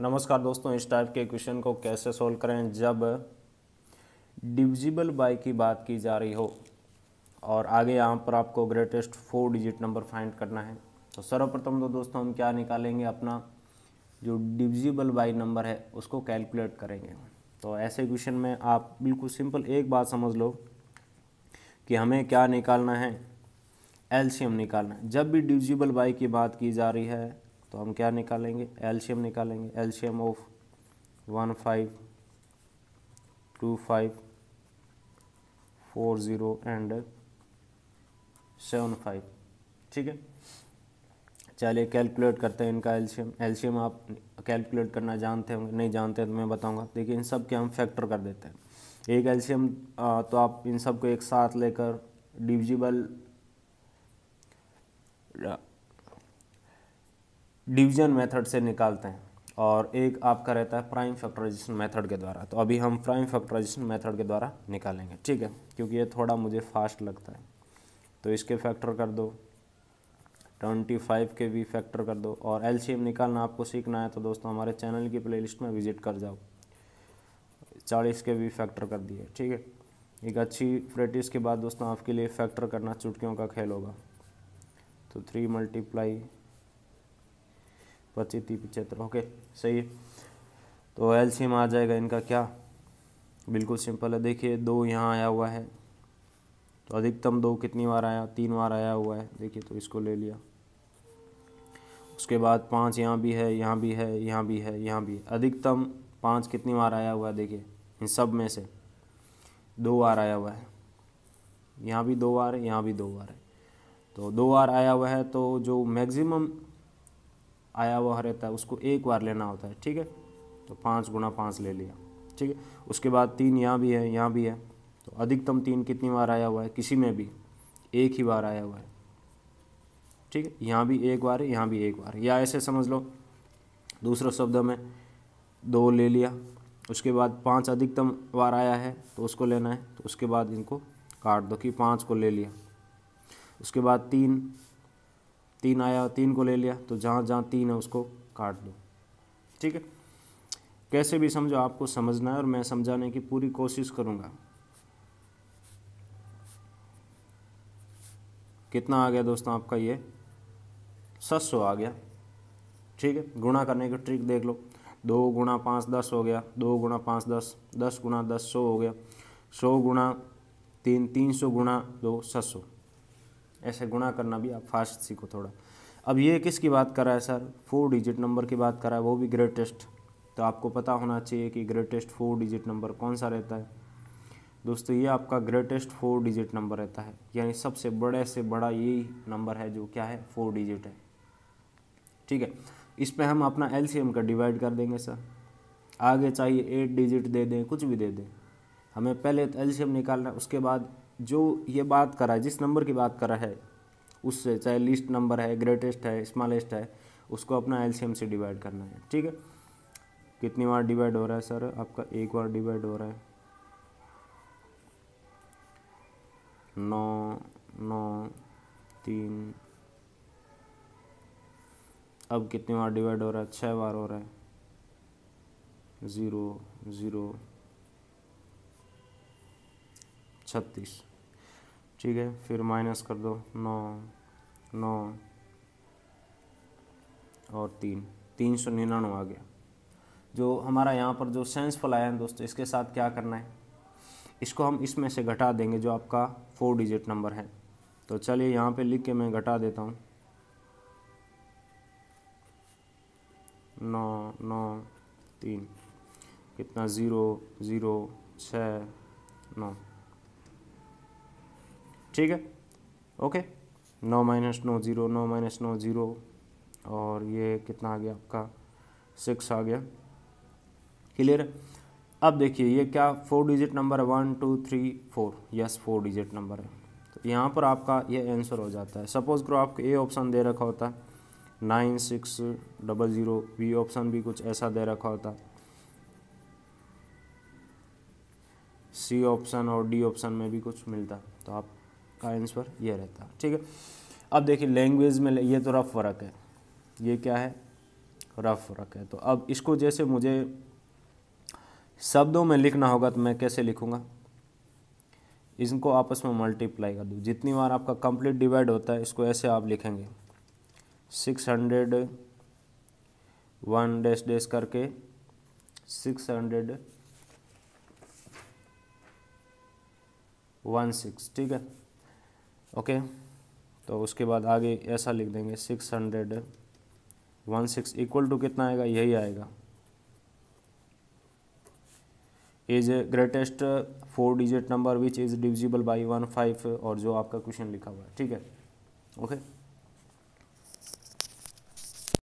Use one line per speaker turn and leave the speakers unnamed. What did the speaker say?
नमस्कार दोस्तों इस टाइप के क्वेश्चन को कैसे सोल्व करें जब डिविजिबल बाय की बात की जा रही हो और आगे यहाँ पर आपको greatest four digit number find करना है तो सर्वप्रथम तो दोस्तों हम क्या निकालेंगे अपना जो डिविजिबल बाय नंबर है उसको कैलकुलेट करेंगे तो ऐसे क्वेश्चन में आप बिल्कुल सिंपल एक बात समझ लो कि हमें क्या निकालना है एल्शियम निकालना है जब भी डिविजिबल बाई की बात की जा रही है तो हम क्या निकालेंगे एल्शियम निकालेंगे LCM of one five two five four zero and seven five ठीक है चलिए कैलकुलेट करते हैं इनका एल्शियम एल्शियम आप कैलकुलेट करना जानते होंगे नहीं जानते तो मैं बताऊंगा देखिए इन सब के हम फैक्टर कर देते हैं एक एल्शियम तो आप इन सब को एक साथ लेकर डिविजिबल डिवीजन मेथड से निकालते हैं और एक आपका रहता है प्राइम फैक्टराइजेशन मेथड के द्वारा तो अभी हम प्राइम फैक्टराइजेशन मेथड के द्वारा निकालेंगे ठीक है क्योंकि ये थोड़ा मुझे फास्ट लगता है तो इसके फैक्टर कर दो ट्वेंटी फाइव के भी फैक्टर कर दो और एम निकालना आपको सीखना है तो दोस्तों हमारे चैनल की लिस्ट में विजिट कर जाओ चालीस के भी फैक्टर कर दिए ठीक है एक अच्छी प्रैक्टिस के बाद दोस्तों आपके लिए फैक्टर करना चुटकियों का खेल होगा तो थ्री मल्टीप्लाई पच्चीस पिचहत्तर ओके सही है तो एल आ जाएगा इनका क्या बिल्कुल सिंपल है देखिए दो यहाँ आया हुआ है तो अधिकतम दो कितनी बार आया तीन बार आया हुआ है देखिए तो इसको ले लिया उसके बाद पाँच यहाँ भी है यहाँ भी है यहाँ भी है यहाँ भी अधिकतम पाँच कितनी बार आया हुआ है देखिए इन सब में से दो बार आया हुआ है यहाँ भी दो बार है यहाँ भी दो बार है तो दो बार आया हुआ है तो जो मैक्सिमम आया हुआ रहता है उसको एक बार लेना होता है ठीक है तो पाँच गुणा पाँच ले लिया ठीक है उसके बाद तीन यहाँ भी है यहाँ भी है तो अधिकतम तीन कितनी बार आया हुआ है किसी में भी एक ही बार आया हुआ है ठीक है यहाँ भी एक बार है यहाँ भी एक बार या ऐसे समझ लो दूसरे शब्द में दो ले लिया उसके बाद पाँच अधिकतम बार आया है तो उसको लेना है तो उसके बाद इनको काट दो कि पाँच को ले लिया उसके बाद तीन तीन आया तीन को ले लिया तो जहाँ जहाँ तीन है उसको काट दो ठीक है कैसे भी समझो आपको समझना है और मैं समझाने की पूरी कोशिश करूँगा कितना आ गया दोस्तों आपका ये सत सौ आ गया ठीक है गुणा करने का ट्रिक देख लो दो गुणा पाँच दस हो गया दो गुणा पाँच दस दस गुणा दस सौ हो गया सौ गुणा तीन तीन सौ गुणा दो सत सौ ऐसे गुणा करना भी आप फास्ट सीखो थोड़ा अब ये किसकी बात कर रहा है सर फोर डिजिट नंबर की बात कर रहा है वो भी ग्रेटेस्ट तो आपको पता होना चाहिए कि ग्रेटेस्ट फोर डिजिट नंबर कौन सा रहता है दोस्तों ये आपका ग्रेटेस्ट फोर डिजिट नंबर रहता है यानी सबसे बड़े से बड़ा यही नंबर है जो क्या है फोर डिजिट है ठीक है इस पर हम अपना एल का डिवाइड कर देंगे सर आगे चाहिए एट डिजिट दे दें कुछ भी दे दें हमें पहले एल निकालना है उसके बाद जो ये बात कर रहा है जिस नंबर की बात कर रहा है उससे चाहे लिस्ट नंबर है ग्रेटेस्ट है स्मॉलेस्ट है उसको अपना एल से डिवाइड करना है ठीक है कितनी बार डिवाइड हो रहा है सर आपका एक बार डिवाइड हो रहा है नौ नौ तीन अब कितनी बार डिवाइड हो रहा है छः बार हो रहा है ज़ीरो ज़ीरो छत्तीस ठीक है फिर माइनस कर दो नौ नौ और तीन तीन सौ निन्यानवे आ गया जो हमारा यहाँ पर जो सेंस फल आया है दोस्तों इसके साथ क्या करना है इसको हम इसमें से घटा देंगे जो आपका फोर डिजिट नंबर है तो चलिए यहाँ पे लिख के मैं घटा देता हूँ नौ नौ तीन कितना ज़ीरो ज़ीरो छः नौ ठीक है ओके नौ माइनस नौ ज़ीरो नौ माइनस नौ ज़ीरो और ये कितना आ गया आपका सिक्स आ गया क्लियर अब देखिए ये क्या फोर डिजिट नंबर है one two three four yes four digit number है तो यहाँ पर आपका ये आंसर हो जाता है सपोज़ करो आपको ए ऑप्शन दे रखा होता है nine six double zero B option भी कुछ ऐसा दे रखा होता सी ऑप्शन और डी ऑप्शन में भी कुछ मिलता तो आप का आंसर ये रहता ठीक है अब देखिए लैंग्वेज में ये तो रफ फ़र्क है ये क्या है रफ फ़र्क है तो अब इसको जैसे मुझे शब्दों में लिखना होगा तो मैं कैसे लिखूँगा इनको आपस में मल्टीप्लाई कर दूँ जितनी बार आपका कंप्लीट डिवाइड होता है इसको ऐसे आप लिखेंगे six hundred one dash dash करके सिक्स हंड्रेड वन सिक्स ठीक है ओके तो उसके बाद आगे ऐसा लिख देंगे six hundred one six equal to कितना आएगा यही आएगा is greatest four digit number which is divisible by one five और जो आपका क्वेश्चन लिखा हुआ है ठीक है ओके okay?